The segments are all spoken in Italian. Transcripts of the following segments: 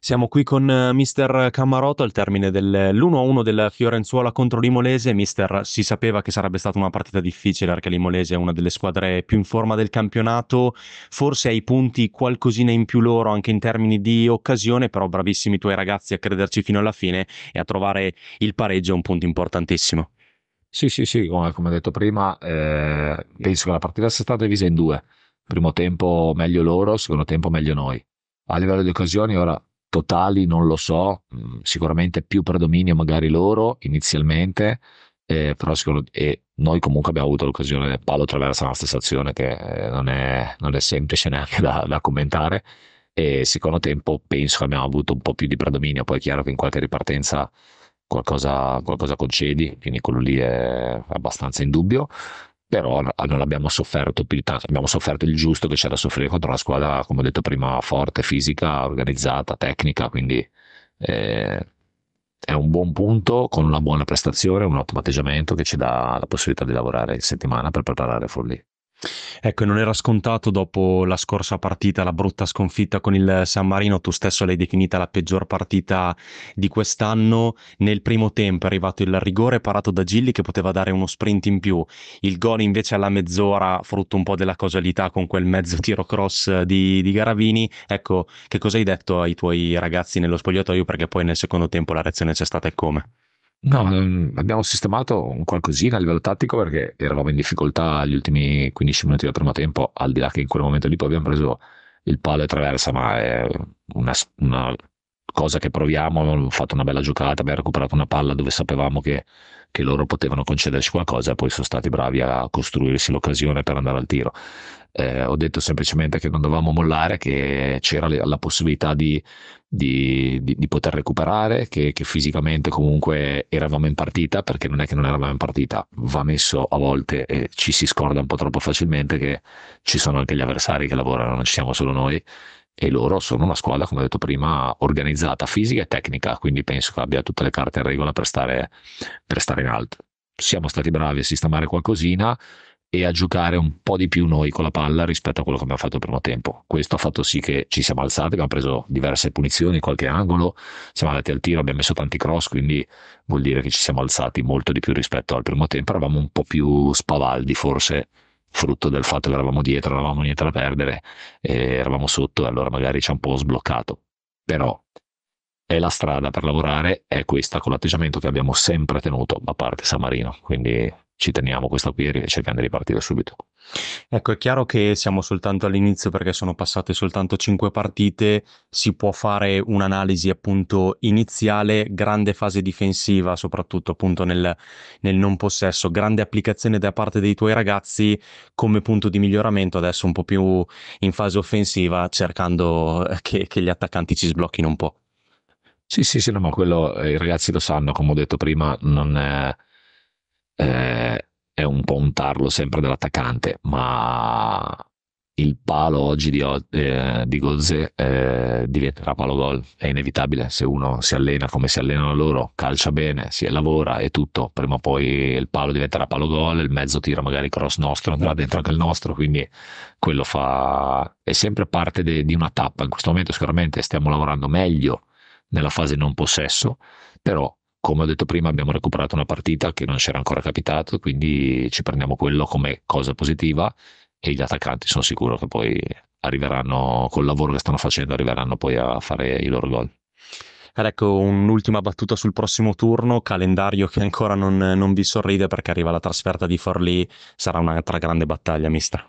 Siamo qui con eh, mister Cammarotto al termine dell'1-1 del Fiorenzuola contro Limolese. Mister, si sapeva che sarebbe stata una partita difficile perché Limolese è una delle squadre più in forma del campionato, forse ai punti qualcosina in più loro anche in termini di occasione, però bravissimi i tuoi ragazzi a crederci fino alla fine e a trovare il pareggio, un punto importantissimo. Sì, sì, sì, come, ho detto prima, eh, penso che la partita sia stata divisa in due. Primo tempo meglio loro, secondo tempo meglio noi. A livello di occasioni, ora totali non lo so, mm, sicuramente più predominio magari loro inizialmente, eh, però sicuro, e noi comunque abbiamo avuto l'occasione del palo attraverso la nostra stazione che eh, non, è, non, è, semplice neanche da, da, commentare e secondo tempo penso che abbiamo avuto un po' più di predominio, poi è chiaro che in qualche ripartenza qualcosa, qualcosa concedi, quindi quello lì è abbastanza in dubbio, però ah, non abbiamo sofferto più di tanto, abbiamo sofferto il giusto che c'era da soffrire contro una squadra, come ho detto prima, forte, fisica, organizzata, tecnica, quindi eh, è un buon punto con una buona prestazione, un ottimo atteggiamento che ci dà la possibilità di lavorare in settimana per preparare Forlì. Ecco, non era scontato dopo la scorsa partita, la brutta sconfitta con il San Marino, tu stesso l'hai definita la peggior partita di quest'anno. Nel primo tempo è arrivato il rigore parato da Gilli che poteva dare uno sprint in più, il gol invece alla mezz'ora, frutto un po' della casualità con quel mezzo tiro cross di, di Garavini. Ecco, che cosa hai detto ai tuoi ragazzi nello spogliatoio? Perché poi nel secondo tempo la reazione c'è stata e come? No, abbiamo sistemato un qualcosina a livello tattico perché eravamo in difficoltà gli ultimi 15 minuti del primo tempo, al di là che in quel momento lì poi abbiamo preso il palo e traversa, ma è una, una cosa che proviamo, abbiamo fatto una bella giocata, abbiamo recuperato una palla dove sapevamo che, che loro potevano concederci qualcosa e poi sono stati bravi a costruirsi l'occasione per andare al tiro. Eh, ho detto semplicemente che non dovevamo mollare, che c'era la possibilità di, di, di, di poter recuperare, che, che, fisicamente comunque eravamo in partita, perché non è che non eravamo in partita, va messo a volte e ci si scorda un po' troppo facilmente che ci sono anche gli avversari che lavorano, non ci siamo solo noi e loro sono una squadra, come ho detto prima, organizzata fisica e tecnica, quindi penso che abbia tutte le carte in regola per stare, per stare in alto. Siamo stati bravi a sistemare qualcosina e a giocare un po' di più noi con la palla rispetto a quello che abbiamo fatto il primo tempo. Questo ha fatto sì che ci siamo alzati, abbiamo preso diverse punizioni in qualche angolo, siamo andati al tiro, abbiamo messo tanti cross, quindi vuol dire che ci siamo alzati molto di più rispetto al primo tempo, eravamo un po' più spavaldi forse frutto del fatto che eravamo dietro, non avevamo niente da perdere, eravamo sotto e allora magari ci ha un po' sbloccato. Però è la strada per lavorare, è questa con l'atteggiamento che abbiamo sempre tenuto, a parte San Marino. Quindi ci teniamo questa qui e cerchiamo di ripartire subito. Ecco, è chiaro che siamo soltanto all'inizio perché sono passate soltanto 5 partite, si può fare un'analisi appunto iniziale, grande fase difensiva, soprattutto appunto nel, nel, non possesso, grande applicazione da parte dei tuoi ragazzi come punto di miglioramento, adesso un po' più in fase offensiva, cercando eh, che, che gli attaccanti ci sblocchino un po'. Sì, sì, sì, no, ma quello eh, i ragazzi lo sanno, come ho detto prima, non è... Eh, è un po' un tarlo sempre dell'attaccante, ma il palo oggi di, eh, di Gozze eh, diventerà palo gol, è inevitabile se uno si allena come si allenano loro, calcia bene, si lavora e tutto, prima o poi il palo diventerà palo gol, il mezzo tira magari cross nostro, andrà dentro anche il nostro, quindi quello fa... è sempre parte de, di una tappa, in questo momento sicuramente stiamo lavorando meglio nella fase non possesso, però come ho detto prima, abbiamo recuperato una partita che non c'era ancora capitato, quindi ci prendiamo quello come cosa positiva e gli attaccanti sono sicuro che poi arriveranno, col lavoro che stanno facendo, arriveranno poi a fare i loro gol. ed Ecco, un'ultima battuta sul prossimo turno, calendario che ancora non, non, vi sorride perché arriva la trasferta di Forlì, sarà un'altra grande battaglia mista.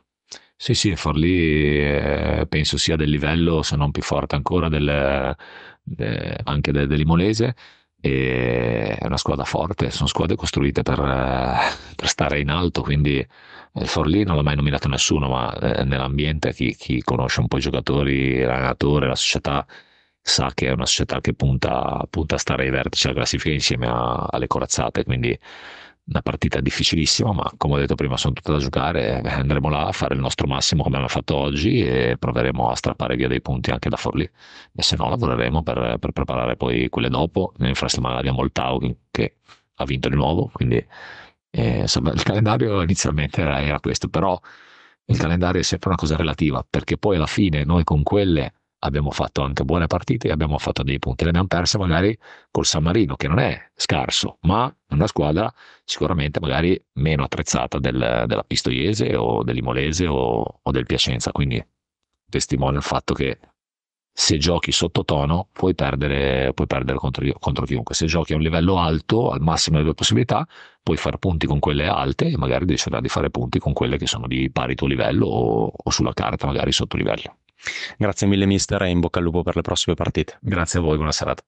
Sì, sì, Forlì eh, penso sia del livello, se non più forte ancora, del, eh, anche de, dell'Imolese e è una squadra forte, sono squadre costruite per, eh, per stare in alto, quindi eh, il Forlì non l'ha mai nominato nessuno, ma eh, nell'ambiente chi, chi conosce un po' i giocatori, l'allenatore, la società sa che è una società che punta, punta a stare ai vertici della classifica insieme a, alle corazzate, quindi una partita difficilissima, ma come ho detto prima sono tutte da giocare, eh, andremo là a fare il nostro massimo come abbiamo fatto oggi e proveremo a strappare via dei punti anche da Forlì e se no lavoreremo per, per preparare poi quelle dopo, nel frattempo abbiamo il Tau che ha vinto di nuovo, quindi eh, insomma il calendario inizialmente era, era questo, però il calendario è sempre una cosa relativa perché poi alla fine noi con quelle abbiamo fatto anche buone partite e abbiamo fatto dei punti. Le abbiamo perse magari col San Marino, che non è scarso, ma è una squadra sicuramente magari meno attrezzata del, della Pistoiese o dell'Imolese o, o del Piacenza. Quindi testimonia il fatto che se giochi sottotono puoi perdere, puoi perdere contro, contro, chiunque. Se giochi a un livello alto, al massimo delle tue possibilità, puoi fare punti con quelle alte e magari deciderai di fare punti con quelle che sono di pari tuo livello o, o sulla carta magari sotto livello. Grazie mille mister e in bocca al lupo per le prossime partite. Grazie a voi, buona serata.